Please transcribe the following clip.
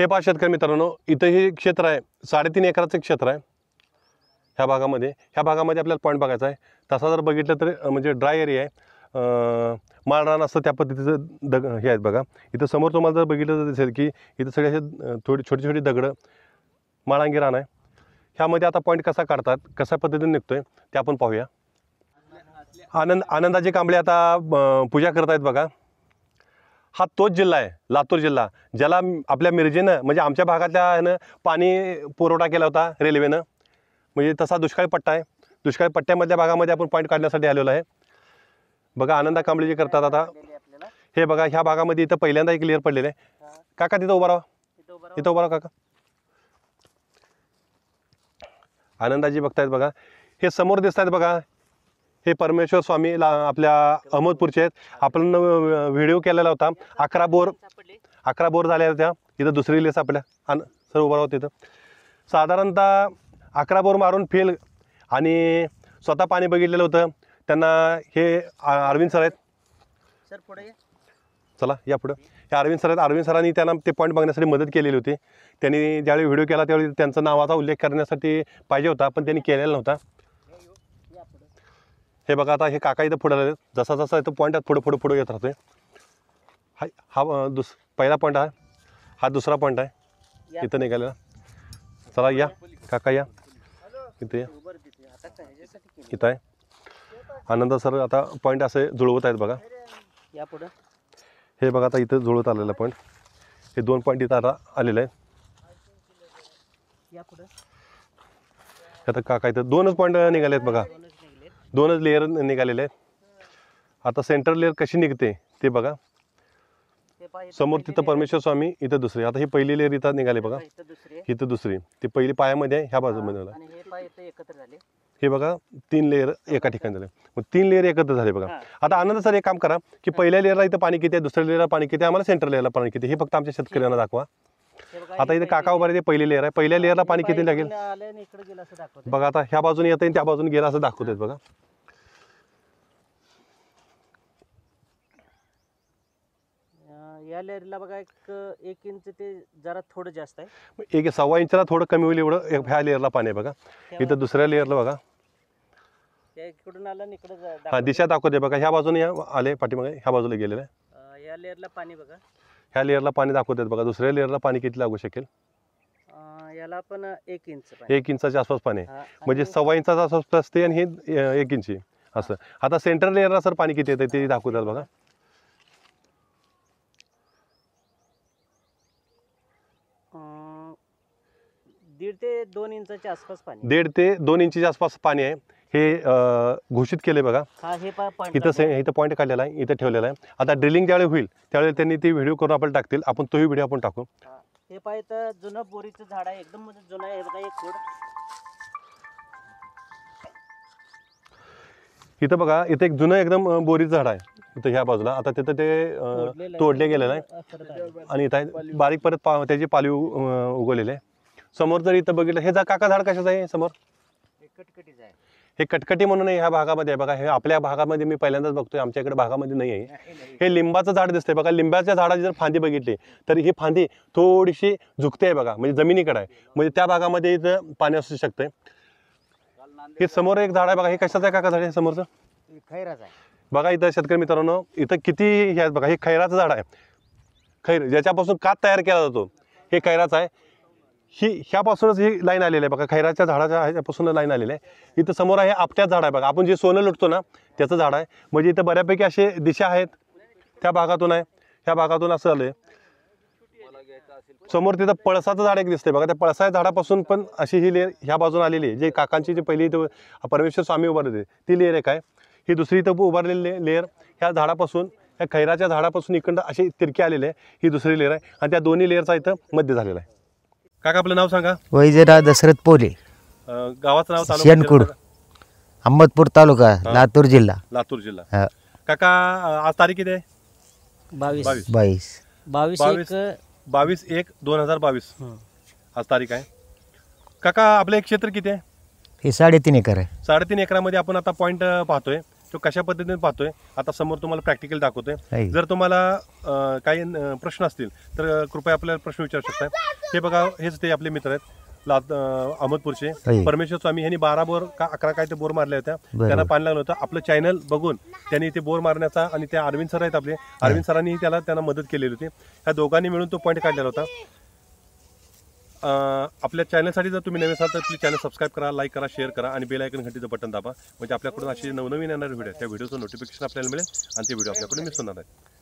हे पहा शेतकरी मित्रांनो इथं हे क्षेत्र आहे साडेतीन एकराचं क्षेत्र आहे ह्या भागामध्ये ह्या भागामध्ये आपल्याला पॉईंट बघायचा आहे तसा जर बघितलं तर म्हणजे ड्राय एरिया आहे रान असतं त्या पद्धतीचं दग हे आहेत बघा इथं समोर तुम्हाला जर बघितलं तर दिसेल की इथं सगळे असे थोडी छोटी छोटी दगडं माळांगी रान आहे ह्यामध्ये आता पॉईंट कसा काढतात कशा पद्धतीने निघतो आहे ते आपण पाहूया आनंद आनंदाचे कांबळे आता पूजा करत आहेत बघा हा तोच जिल्हा आहे लातूर जिल्हा ज्याला आपल्या मिरजेनं म्हणजे आमच्या भागातल्या ह्यानं पाणी पुरवठा केला होता रेल्वेनं म्हणजे तसा दुष्काळी पट्टा आहे दुष्काळी पट्ट्यामधल्या भागामध्ये आपण पॉईंट काढण्यासाठी आलेलो आहे बघा आनंदा कांबळे जे करतात आता हे बघा ह्या भागामध्ये इथं पहिल्यांदा एक क्लिअर पडलेलं आहे काका तिथं उभा राहा इथं उभा राहा काका आनंदाजी बघतायत बघा हे समोर दिसत आहेत बघा हे परमेश्वर स्वामी ला आपल्या अहमदपूरचे आहेत आपण व्हिडिओ केलेला होता अकरा बोर अकरा बोर झाल्या होत्या इथं दुसरी लेस आपल्या आणि सर उभा राहतो तिथं साधारणतः अकरा बोर मारून फेल आणि स्वतः पाणी बघितलेलं होतं त्यांना हे अरविंद सर आहेत सर पुढे चला या पुढं हे अरविंद सर आहेत अरविंद सरांनी त्यांना ते पॉईंट बघण्यासाठी मदत केलेली होती त्यांनी ज्यावेळी व्हिडिओ केला त्यावेळी त्यांचा नावाचा उल्लेख करण्यासाठी पाहिजे होता पण त्यांनी केलेला नव्हता हे बघा आता हे काका इथं पुढे आले जसा जसा इथं पॉईंट पुढे पुढे पुढे येत राहतोय हा हा दुस पहिला पॉईंट आहे हा दुसरा पॉईंट आहे इथं निघालेला चला या काका या इथे या इथं आहे आनंद सर आता पॉईंट असे जुळवत आहेत बघा या हे बघा आता इथं जुळवत आलेला पॉईंट हे दोन पॉईंट इथं आता आलेलं आहे आता काका इथं दोनच पॉईंट निघाले आहेत बघा दोनच लेअर निघालेले आहेत आता सेंटर लेअर कशी निघते ते बघा समोर तिथं परमेश्वर स्वामी इथं दुसरी आता ही पहिली लेअर इथं निघाली बघा इथं दुसरी ती पहिली पायामध्ये आहे ह्या बाजूमध्ये हे बघा तीन लेअर एका ठिकाणी झाले मग तीन लेअर एकत्र झाले बघा आता आनंद सर एक काम करा की पहिल्या लेअरला इथं पाणी किती आहे दुसऱ्या लेअरला पाणी किती आहे आम्हाला सेंटर लेअरला पाणी किती हे फक्त आमच्या शेतकऱ्यांना दाखवा आता इथे काका उभारे ते पहिले लेअर आहे पहिल्या लेअरला पाणी किती लागेल बघा आता ह्या बाजूने येत त्या बाजूने गेला असं दाखवतोय बघा या लेअरला बघा एक एक इंच ते जरा थोडं जास्त आहे एक सव्वा इंचला थोडं कमी होईल एवढं ह्या लेअरला पाणी आहे बघा इथं दुसऱ्या लेअरला बघा इकडून आला इकडे दिशा दाखवते बघा ह्या बाजूने आले पाठीमागे ह्या बाजूला गेलेलं आहे या लेअरला पाणी बघा ह्या लेअरला पाणी दाखवतात बघा दुसऱ्या लेअरला पाणी किती लागू शकेल याला पण एक इंच एक इंचाच्या आसपास पाणी आहे. म्हणजे सव्वा इंचा आसपास असते आणि हे एक इंची असं आता सेंटर लेअरला सर पाणी किती येतं ते दाखवतात बघा दीड ते दोन इंचाच्या आसपास पाणी ते इंचीच्या आसपास पाणी आहे हे घोषित केले बघा इथं इथं पॉईंट काढलेला आहे इथं ठेवलेला आहे आता ड्रिलिंग ज्यावेळी होईल त्यावेळी त्यांनी ते व्हिडिओ करून आपण टाकतील आपण तोही व्हिडिओ आपण टाकू हे इथं जुनं बोरीचं झाड आहे एकदम म्हणजे जुनं आहे बघा एक फूड इथं बघा इथं एक जुनं एकदम बोरीचं झाड आहे इथं ह्या बाजूला आता तिथं ते तोडले गेलेलं आहे आणि इथं बारीक परत पा त्याची पाली उगवलेले आहे समोर जर इथं बघितलं हे जा काका झाड कशाचं आहे समोर हे कटकटी म्हणून ह्या भागामध्ये आहे बघा हे आपल्या भागामध्ये मी पहिल्यांदाच बघतोय आमच्या इकडे भागामध्ये नाही आहे हे लिंबाचं झाड दिसतंय बघा लिंबाच्या झाडाची जर फांदी बघितली तर ही फांदी थोडीशी झुकते आहे बघा म्हणजे जमिनीकडे आहे म्हणजे त्या भागामध्ये इथं पाणी असू शकतंय हे समोर एक झाड आहे बघा हे कशाचं आहे काका झाड आहे समोरचं खैराचं आहे बघा इथं शेतकरी मित्रांनो इथं किती हे बघा हे खैराचं झाड आहे खैर ज्याच्यापासून कात तयार केला जातो हे खैराचं आहे ही ह्यापासूनच ही लाईन आलेली आहे बघा खैराच्या झाडाच्या ह्याच्यापासून लाईन आलेली आहे इथं समोर आहे आपट्याच झाड आहे बघा आपण जे सोनं लुटतो ना त्याचं झाड आहे म्हणजे इथं बऱ्यापैकी असे दिशा आहेत त्या भागातून आहे ह्या भागातून असं आलं समोर तिथं पळसाचं झाड एक दिसतंय बघा त्या पळसाच्या झाडापासून पण अशी ही लेअर ह्या बाजून आलेली आहे जे काकांची जी पहिली इथं परमेश्वर स्वामी उभारले ती लेअर एक आहे ही दुसरी इथं उभारलेली लेअर ह्या झाडापासून ह्या खैराच्या झाडापासून इकडं अशी तिरकी आलेली आहे ही दुसरी लेअर आहे आणि त्या दोन्ही लेअरचा इथं मध्य झालेला आहे काका आपलं नाव सांगा वैजेराव दशरथ पोले गावाचं नाव तालुका शेणकुड अहमदपूर तालुका लातूर जिल्हा लातूर जिल्हा काका आज तारीख किती आहे बावीस बावीस. बावीस बावीस बावीस. एक बावीस एक दोन हजार बावीस आज तारीख आहे काका आपलं एक क्षेत्र किती आहे हे साडेतीन एकर आहे साडेतीन एकरामध्ये आपण आता पॉईंट पाहतोय तो कशा पद्धतीने पाहतोय आता समोर तुम्हाला प्रॅक्टिकल दाखवतोय जर तुम्हाला काही प्रश्न असतील तर कृपया आपल्याला प्रश्न विचारू शकता हे बघा हेच ते आपले मित्र आहेत लात- अहमदपूरचे परमेश्वर स्वामी यांनी बारा बोर का अकरा काय ते बोर मारले होत्या त्यांना पाणी लागलं होतं आपलं चॅनल बघून त्यांनी ते बोर मारण्याचा आणि त्या अरविंद सर आहेत आपले अरविंद सरांनी त्याला त्यांना मदत केलेली होती ह्या दोघांनी मिळून तो पॉईंट काढलेला होता आपल्या चॅनलसाठी जर तुम्ही नवीन असाल तर प्लीज चॅनल सबस्क्राईब करा लाईक करा शेअर करा आणि बेल आयकन घंटीचं बटन दाबा म्हणजे आपल्याकडून असे नवनवीन येणारे व्हिडिओ त्या व्हिडिओचं नोटिफिकेशन आपल्याला मिळेल आणि ते व्हिडिओ आपल्याकडून मिस होणार आहे